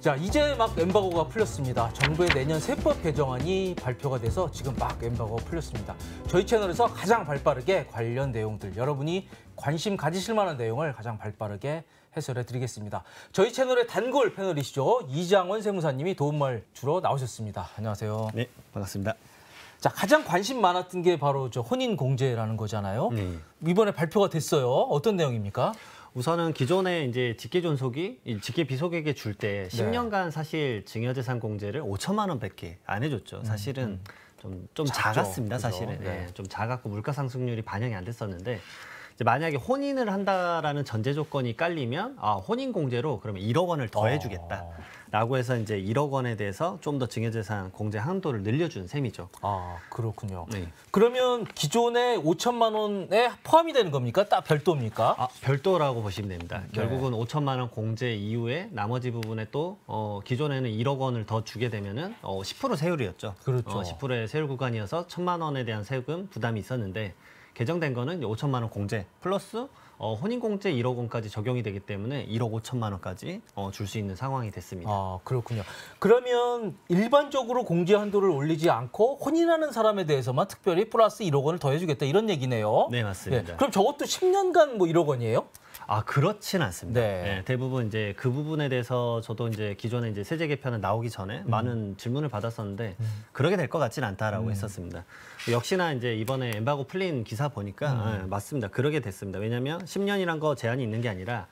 자, 이제 막 e m b 가 풀렸습니다. 정부의 내년 세법 개정안이 발표가 돼서 지금 막 e m b 가 풀렸습니다. 저희 채널에서 가장 발빠르게 관련 내용들, 여러분이 관심 가지실 만한 내용을 가장 발빠르게 해설해 드리겠습니다. 저희 채널의 단골 패널이시죠. 이장원 세무사님이 도움말 주러 나오셨습니다. 안녕하세요. 네, 반갑습니다. 자, 가장 관심 많았던 게 바로 저 혼인 공제라는 거잖아요. 네. 이번에 발표가 됐어요. 어떤 내용입니까? 우선은 기존에 이제 직계 존속이 직계 비속에게 줄 때 10년간 사실 증여재산 공제를 5천만 원밖에 안 해줬죠. 음, 사실은 음. 좀, 좀작았 작았습니다, 그죠? 사실은. 네. 네. 좀 작았고 물가상승률이 반영이 안 됐었는데 만약에 혼인을 한다라는 전제 조건이 깔리면 아, 혼인 공제로 그러면 1억 원을 더 어. 해주겠다. 라고 해서 이제 1억 원에 대해서 좀 더 증여재산 공제 한도를 늘려준 셈이죠. 아 그렇군요. 네. 그러면 기존의 5천만 원에 포함이 되는 겁니까? 딱 별도입니까? 아, 별도라고 보시면 됩니다. 네. 결국은 5천만 원 공제 이후에 나머지 부분에 또 어, 기존에는 1억 원을 더 주게 되면은 어, 10% 세율이었죠. 그렇죠. 어, 10%의 세율 구간이어서 천만 원에 대한 세금 부담이 있었는데 개정된 거는 5천만 원 공제 플러스 어, 혼인공제 1억 원까지 적용이 되기 때문에 1억 5천만 원까지 어, 줄수 있는 상황이 됐습니다. 아 그렇군요. 그러면 일반적으로 공제 한도를 올리지 않고 혼인하는 사람에 대해서만 특별히 플러스 1억 원을 더해주겠다 이런 얘기네요. 네 맞습니다. 네, 그럼 저것도 10년간 뭐 1억 원이에요? 아 그렇진 않습니다. 네. 네, 대부분 이제 그 부분에 대해서 저도 이제 기존에 이제 세제 개편은 나오기 전에 음. 많은 질문을 받았었는데 음. 그렇게 될 것같지는 않다라고 음. 했었습니다. 역시나 이제 이번에 엠바고 풀린 기사 보니까 네, 맞습니다. 그러게 됐습니다. 왜냐하면 10년이란 거 제한이 있는 게 아니라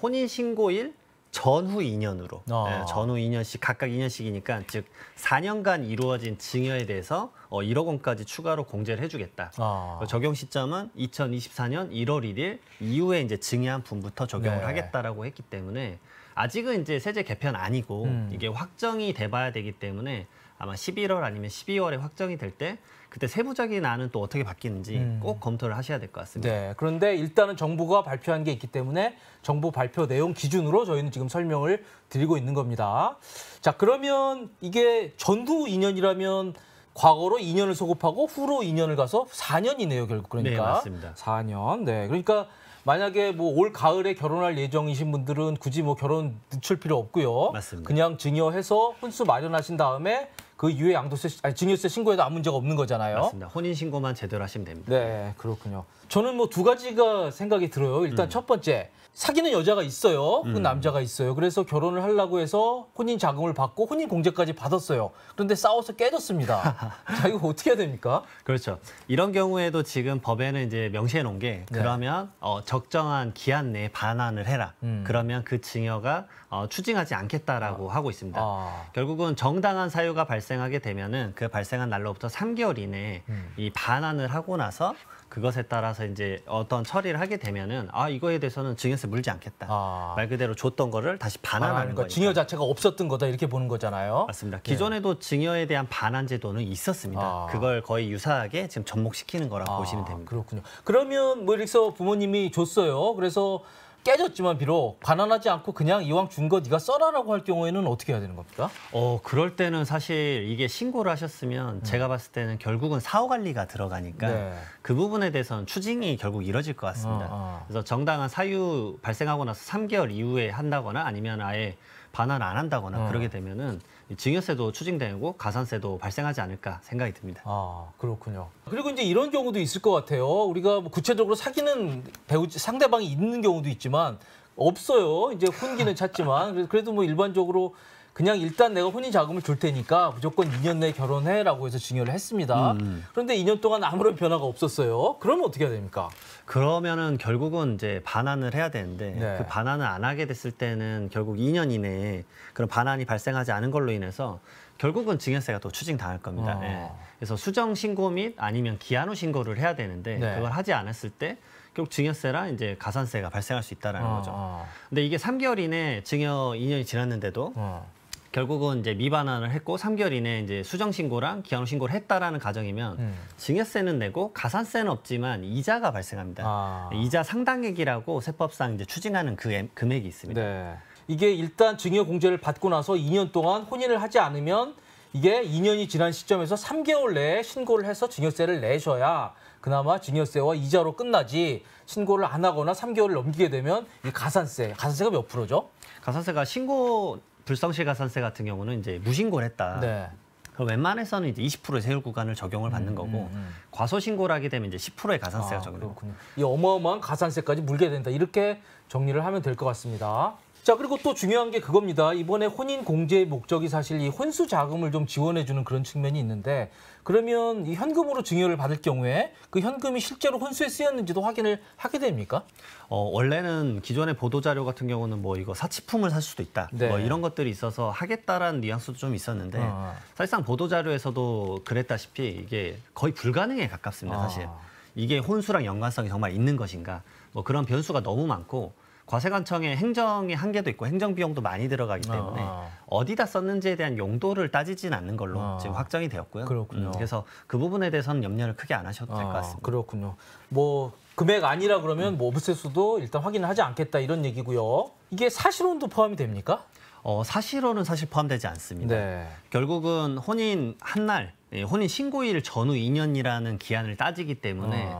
혼인 신고일 전후 2년으로 아. 네, 전후 2년씩 각각 2년씩이니까 즉 4년간 이루어진 증여에 대해서 어, 1억 원까지 추가로 공제를 해주겠다. 아. 적용 시점은 2024년 1월 1일 이후에 이제 증여한 분부터 적용을 네. 하겠다라고 했기 때문에 아직은 이제 세제 개편 아니고 음. 이게 확정이 돼봐야 되기 때문에 아마 11월 아니면 12월에 확정이 될 때 그때 세부적인 안은 또 어떻게 바뀌는지 음. 꼭 검토를 하셔야 될 것 같습니다. 네, 그런데 일단은 정부가 발표한 게 있기 때문에 정부 발표 내용 기준으로 저희는 지금 설명을 드리고 있는 겁니다. 자, 그러면 이게 전후 2년이라면 과거로 2년을 소급하고 후로 2년을 가서 4년이네요, 결국. 그러니까. 네, 맞습니다. 4년. 네. 그러니까 만약에 뭐 올 가을에 결혼할 예정이신 분들은 굳이 뭐 결혼 늦출 필요 없고요. 맞습니다. 그냥 증여해서 혼수 마련하신 다음에 그 이후에 양도세, 아니, 증여세 신고에도 아무 문제가 없는 거잖아요. 맞습니다. 혼인 신고만 제대로 하시면 됩니다. 네, 그렇군요. 저는 뭐 두 가지가 생각이 들어요. 일단 음. 첫 번째, 사귀는 여자가 있어요. 그 음. 남자가 있어요. 그래서 결혼을 하려고 해서 혼인 자금을 받고 혼인 공제까지 받았어요. 그런데 싸워서 깨졌습니다. 자, 이거 어떻게 해야 됩니까? 그렇죠. 이런 경우에도 지금 법에는 이제 명시해 놓은 게 네. 그러면 어, 적정한 기한 내에 반환을 해라. 음. 그러면 그 증여가 어, 추징하지 않겠다라고 아. 하고 있습니다. 아. 결국은 정당한 사유가 발생 발생하게 되면은 그 발생한 날로부터 3개월 이내에 음. 이 반환을 하고 나서 그것에 따라서 이제 어떤 처리를 하게 되면은 아 이거에 대해서는 증여세 물지 않겠다 아. 말 그대로 줬던 거를 다시 반환하는 거예요. 증여 자체가 없었던 거다 이렇게 보는 거잖아요. 맞습니다. 예. 기존에도 네. 증여에 대한 반환 제도는 있었습니다. 아. 그걸 거의 유사하게 지금 접목시키는 거라고 아. 보시면 됩니다. 그렇군요. 그러면 뭐 이렇게 부모님이 줬어요. 그래서 깨졌지만 비록 반환하지 않고 그냥 이왕 준 거 네가 써라라고 할 경우에는 어떻게 해야 되는 겁니까? 어 그럴 때는 사실 이게 신고를 하셨으면 음. 제가 봤을 때는 결국은 사후 관리가 들어가니까 네. 그 부분에 대해서는 추징이 결국 이뤄질 것 같습니다. 아, 아. 그래서 정당한 사유 발생하고 나서 3개월 이후에 한다거나 아니면 아예 반환 안 한다거나 어. 그러게 되면은 증여세도 추징되고 가산세도 발생하지 않을까 생각이 듭니다. 아 그렇군요. 그리고 이제 이런 경우도 있을 것 같아요. 우리가 뭐 구체적으로 사귀는 배우 상대방이 있는 경우도 있지만 없어요. 이제 혼기는 찾지만 그래도 뭐 일반적으로 그냥 일단 내가 혼인 자금을 줄 테니까 무조건 2년 내에 결혼해라고 해서 증여를 했습니다. 음. 음. 그런데 2년 동안 아무런 변화가 없었어요. 그러면 어떻게 해야 됩니까? 그러면은 결국은 이제 반환을 해야 되는데 네. 그 반환을 안 하게 됐을 때는 결국 2년 이내에 그런 반환이 발생하지 않은 걸로 인해서 결국은 증여세가 또 추징당할 겁니다. 어. 예. 그래서 수정 신고 및 아니면 기한 후 신고를 해야 되는데 네. 그걸 하지 않았을 때 결국 증여세랑 이제 가산세가 발생할 수 있다라는 어. 거죠. 어. 근데 이게 3개월 이내 증여 2년이 지났는데도 어. 결국은 이제 미반환을 했고 3개월 이내에 이제 수정 신고랑 기한 신고를 했다라는 가정이면 음. 증여세는 내고 가산세는 없지만 이자가 발생합니다. 아. 이자 상당액이라고 세법상 이제 추징하는 그 애, 금액이 있습니다. 네. 이게 일단 증여 공제를 받고 나서 2년 동안 혼인을 하지 않으면 이게 2년이 지난 시점에서 3개월 내에 신고를 해서 증여세를 내셔야 그나마 증여세와 이자로 끝나지 신고를 안 하거나 3개월을 넘기게 되면 이 가산세, 가산세가 몇 프로죠? 가산세가 신고 불성실가산세 같은 경우는 이제 무신고를 했다. 네. 그럼 웬만해서는 이제 20%의 세율 구간을 적용을 음, 받는 거고 음, 음, 음. 과소신고를 하게 되면 이제 10%의 가산세가 아, 적용되고 이 어마어마한 가산세까지 물게 된다. 이렇게 정리를 하면 될 것 같습니다. 자 그리고 또 중요한 게 그겁니다. 이번에 혼인 공제의 목적이 사실 이 혼수 자금을 좀 지원해주는 그런 측면이 있는데 그러면 이 현금으로 증여를 받을 경우에 그 현금이 실제로 혼수에 쓰였는지도 확인을 하게 됩니까? 어, 원래는 기존의 보도 자료 같은 경우는 뭐 이거 사치품을 살 수도 있다 네. 뭐 이런 것들이 있어서 하겠다라는 뉘앙스도 좀 있었는데 아. 사실상 보도 자료에서도 그랬다시피 이게 거의 불가능에 가깝습니다 사실. 아. 이게 혼수랑 연관성이 정말 있는 것인가 뭐 그런 변수가 너무 많고 과세관청의 행정의 한계도 있고 행정 비용도 많이 들어가기 때문에 아. 어디다 썼는지에 대한 용도를 따지진 않는 걸로 아. 지금 확정이 되었고요. 그렇군요. 음, 그래서 그 부분에 대해서는 염려를 크게 안 하셔도 될 것 같습니다. 그렇군요. 뭐 금액 아니라 그러면 뭐 업세 수도 일단 확인을 하지 않겠다 이런 얘기고요. 이게 사실혼도 포함이 됩니까? 어, 사실혼은 사실 포함되지 않습니다. 네. 결국은 혼인 한 날, 예, 혼인 신고일 전후 2년이라는 기한을 따지기 때문에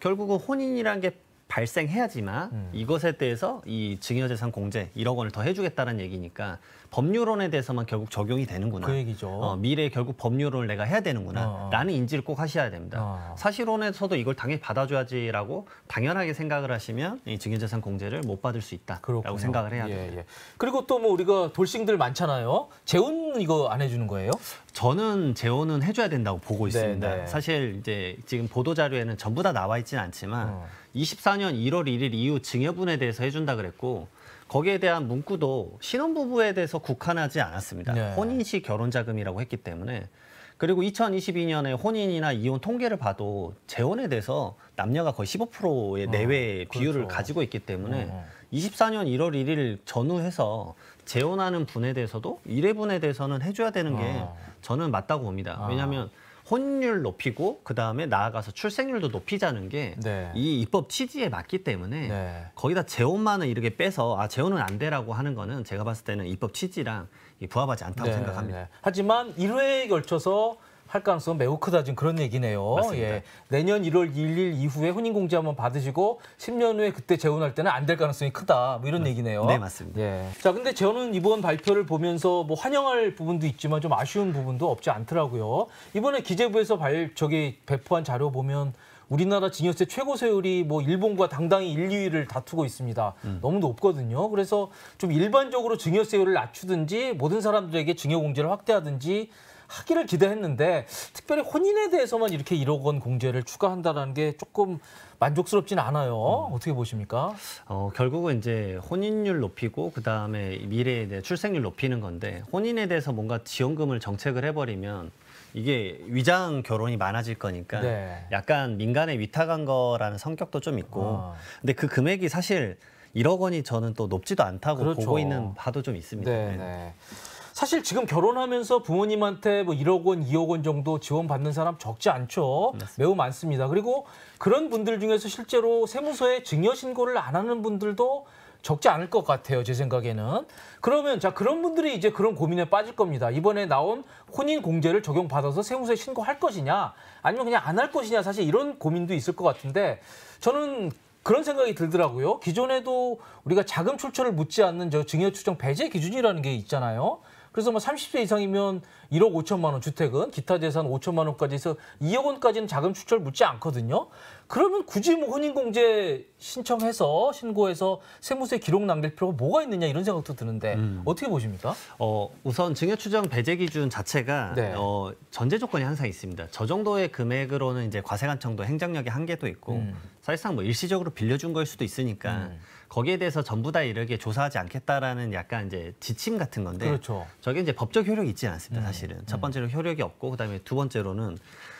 결국은 혼인이란 게 발생해야지만 음. 이것에 대해서 이 증여재산 공제 1억 원을 더 해주겠다는 얘기니까 법률론에 대해서만 결국 적용이 되는구나. 그 얘기죠. 어, 미래에 결국 법률론을 내가 해야 되는구나. 어, 어. 라는 인지를 꼭 하셔야 됩니다. 어. 사실론에서도 이걸 당연히 받아줘야지라고 당연하게 생각을 하시면 이 증여재산 공제를 못 받을 수 있다라고 생각을 해야 예, 돼요. 예. 그리고 또 뭐 우리가 돌싱들 많잖아요. 재혼 이거 안 해주는 거예요? 저는 재혼은 해줘야 된다고 보고 네, 있습니다. 네네. 사실 이제 지금 보도 자료에는 전부 다 나와 있지는 않지만 어. 24년 1월 1일 이후 증여분에 대해서 해준다 그랬고 거기에 대한 문구도 신혼부부에 대해서 국한하지 않았습니다. 네. 혼인시 결혼자금이라고 했기 때문에 그리고 2022년에 혼인이나 이혼 통계를 봐도 재혼에 대해서 남녀가 거의 15%의 어, 내외 어, 비율을 그렇죠. 가지고 있기 때문에 어. 24년 1월 1일 전후해서 재혼하는 분에 대해서도 일회분에 대해서는 해줘야 되는 게 아. 저는 맞다고 봅니다. 아. 왜냐하면 혼율 높이고 그 다음에 나아가서 출생률도 높이자는 게이 네. 입법 취지에 맞기 때문에 네. 거기다 재혼만을 이렇게 빼서 아 재혼은 안 되라고 하는 거는 제가 봤을 때는 입법 취지랑 부합하지 않다고 네. 생각합니다. 네. 하지만 1회에 걸쳐서 할 가능성은 매우 크다 지금 그런 얘기네요. 맞습니다. 예. 내년 1월 1일 이후에 혼인 공지 한번 받으시고 10년 후에 그때 재혼할 때는 안 될 가능성이 크다. 뭐 이런 음, 얘기네요. 네, 맞습니다. 예. 자, 근데 저는 이번 발표를 보면서 뭐 환영할 부분도 있지만 좀 아쉬운 부분도 없지 않더라고요. 이번에 기재부에서 발 저기 배포한 자료 보면 우리나라 증여세 최고 세율이 뭐 일본과 당당히 1, 2위를 다투고 있습니다. 음. 너무 높거든요. 그래서 좀 일반적으로 증여세율을 낮추든지 모든 사람들에게 증여공제를 확대하든지 하기를 기대했는데 특별히 혼인에 대해서만 이렇게 1억 원 공제를 추가한다는 게 조금 만족스럽진 않아요. 음. 어떻게 보십니까? 어, 결국은 이제 혼인율 높이고 그다음에 미래에 대해 출생률 높이는 건데 혼인에 대해서 뭔가 지원금을 정책을 해버리면 이게 위장 결혼이 많아질 거니까 네. 약간 민간에 위탁한 거라는 성격도 좀 있고 아. 근데 그 금액이 사실 1억 원이 저는 또 높지도 않다고 그렇죠. 보고 있는 바도 좀 있습니다. 네. 네. 네. 사실 지금 결혼하면서 부모님한테 뭐 1억 원, 2억 원 정도 지원받는 사람 적지 않죠. 맞습니다. 매우 많습니다. 그리고 그런 분들 중에서 실제로 세무서에 증여 신고를 안 하는 분들도 적지 않을 것 같아요. 제 생각에는. 그러면 자 그런 분들이 이제 그런 고민에 빠질 겁니다. 이번에 나온 혼인 공제를 적용받아서 세무서에 신고할 것이냐 아니면 그냥 안 할 것이냐 사실 이런 고민도 있을 것 같은데 저는 그런 생각이 들더라고요. 기존에도 우리가 자금 출처를 묻지 않는 저 증여 추정 배제 기준이라는 게 있잖아요. 그래서 뭐 30세 이상이면 1억 5천만 원 주택은 기타 재산 5천만 원까지 해서 2억 원까지는 자금 추출 묻지 않거든요. 그러면 굳이 뭐 혼인공제 신청해서 신고해서 세무세 기록 남길 필요가 뭐가 있느냐 이런 생각도 드는데 음. 어떻게 보십니까? 어, 우선 증여추정 배제 기준 자체가 네. 어, 전제 조건이 항상 있습니다. 저 정도의 금액으로는 이제 과세관청도 행정력의 한계도 있고 음. 사실상 뭐 일시적으로 빌려준 걸 수도 있으니까 음. 거기에 대해서 전부 다 이렇게 조사하지 않겠다라는 약간 이제 지침 같은 건데 그렇죠. 저게 이제 법적 효력이 있지 않습니다. 네. 사실은 음. 첫 네. 번째로 효력이 없고 그다음에 두 번째로는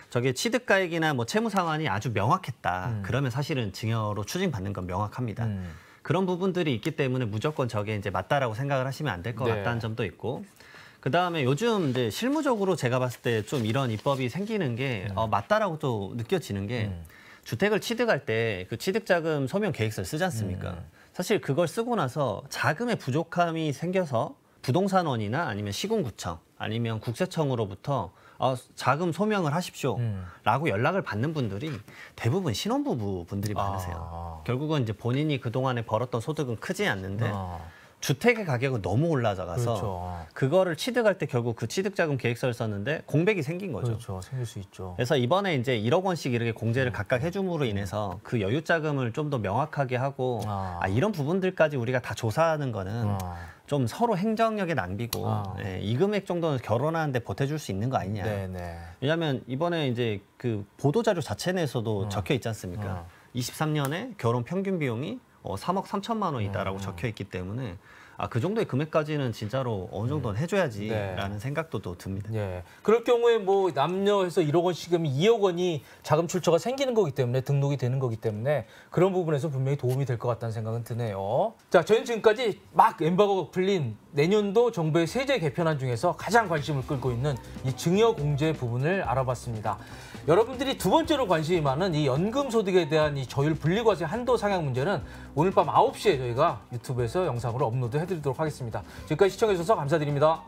저게 취득가액이나 뭐 채무 상환이 아주 명확했다. 음. 그러면 사실은 증여로 추징받는 건 명확합니다. 음. 그런 부분들이 있기 때문에 무조건 저게 이제 맞다라고 생각을 하시면 안 될것 네. 같다는 점도 있고 그 다음에 요즘 이제 실무적으로 제가 봤을 때 좀 이런 입법이 생기는 게 네. 어, 맞다라고 또 느껴지는 게 음. 주택을 취득할 때 그 취득자금 소명 계획서를 쓰지 않습니까? 음. 사실 그걸 쓰고 나서 자금의 부족함이 생겨서 부동산원이나 아니면 시군구청 아니면 국세청으로부터 어, 자금 소명을 하십시오라고 음. 연락을 받는 분들이 대부분 신혼부부 분들이 아. 많으세요. 아. 결국은 이제 본인이 그 동안에 벌었던 소득은 크지 않는데. 아. 주택의 가격은 너무 올라가서 그렇죠. 그거를 취득할 때 결국 그 취득자금 계획서를 썼는데 공백이 생긴 거죠. 그렇죠. 생길 수 있죠. 그래서 이번에 이제 1억 원씩 이렇게 공제를 각각 해줌으로 인해서 그 여유 자금을 좀 더 명확하게 하고 아. 아, 이런 부분들까지 우리가 다 조사하는 거는 아. 좀 서로 행정력의 낭비고 아. 예, 이 금액 정도는 결혼하는데 보태줄 수 있는 거 아니냐. 네네. 왜냐하면 이번에 이제 그 보도자료 자체 내에서도 어. 적혀 있지 않습니까? 어. 23년에 결혼 평균 비용이 어, 3억 3천만 원이다라고 네. 적혀 있기 때문에 아, 그 정도의 금액까지는 진짜로 어느 정도는 음. 해줘야지라는 네. 생각도 또 듭니다. 예. 그럴 경우에 뭐남녀에서 1억 원씩이면 2억 원이 자금 출처가 생기는 거기 때문에 등록이 되는 거기 때문에 그런 부분에서 분명히 도움이 될 것 같다는 생각은 드네요. 자, 저희는 지금까지 막 엠바고가 풀린 내년도 정부의 세제 개편안 중에서 가장 관심을 끌고 있는 이 증여 공제 부분을 알아봤습니다. 여러분들이 두 번째로 관심이 많은 이 연금 소득에 대한 이 저율 분리과세 한도 상향 문제는 오늘 밤 9시에 저희가 유튜브에서 영상으로 업로드해 해드리도록 하겠습니다. 지금까지 시청해주셔서 감사드립니다.